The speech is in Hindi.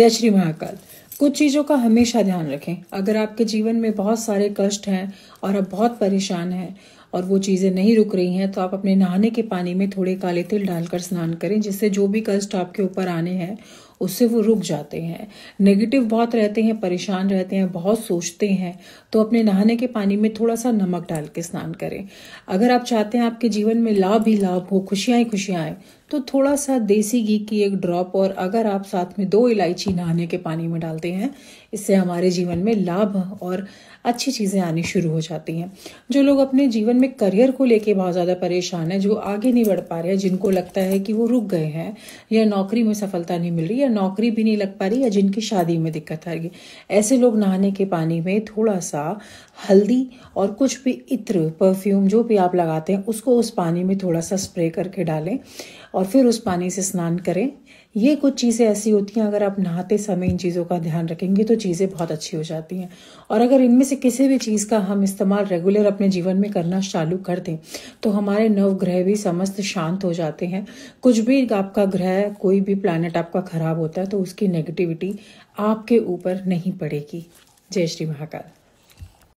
जय श्री महाकाल कुछ चीज़ों का हमेशा ध्यान रखें अगर आपके जीवन में बहुत सारे कष्ट हैं और आप बहुत परेशान हैं और वो चीज़ें नहीं रुक रही हैं तो आप अपने नहाने के पानी में थोड़े काले तिल डालकर स्नान करें जिससे जो भी कष्ट आपके ऊपर आने हैं उससे वो रुक जाते हैं नेगेटिव बहुत रहते हैं परेशान रहते हैं बहुत सोचते हैं तो अपने नहाने के पानी में थोड़ा सा नमक डाल के स्नान करें अगर आप चाहते हैं आपके जीवन में लाभ ही लाभ हो खुशियाँ ही खुशियाँ आए तो थोड़ा सा देसी घी की एक ड्रॉप और अगर आप साथ में दो इलायची नहाने के पानी में डालते हैं इससे हमारे जीवन में लाभ और अच्छी चीज़ें आनी शुरू हो जाती हैं जो लोग अपने जीवन में करियर को लेके बहुत ज़्यादा परेशान है जो आगे नहीं बढ़ पा रहे हैं जिनको लगता है कि वो रुक गए हैं या नौकरी में सफलता नहीं मिल रही या नौकरी भी नहीं लग पा रही या जिनकी शादी में दिक्कत आ रही ऐसे लोग नहाने के पानी में थोड़ा सा हल्दी और कुछ भी इत्र परफ्यूम जो भी आप लगाते हैं उसको उस पानी में थोड़ा सा स्प्रे करके डालें और फिर उस पानी से स्नान करें ये कुछ चीज़ें ऐसी होती हैं अगर आप नहाते समय इन चीज़ों का ध्यान रखेंगे तो चीज़ें बहुत अच्छी हो जाती हैं और अगर इनमें से किसी भी चीज़ का हम इस्तेमाल रेगुलर अपने जीवन में करना चालू कर दें तो हमारे नवग्रह भी समस्त शांत हो जाते हैं कुछ भी आपका ग्रह कोई भी प्लानट आपका ख़राब होता है तो उसकी नेगेटिविटी आपके ऊपर नहीं पड़ेगी जय श्री महाकाल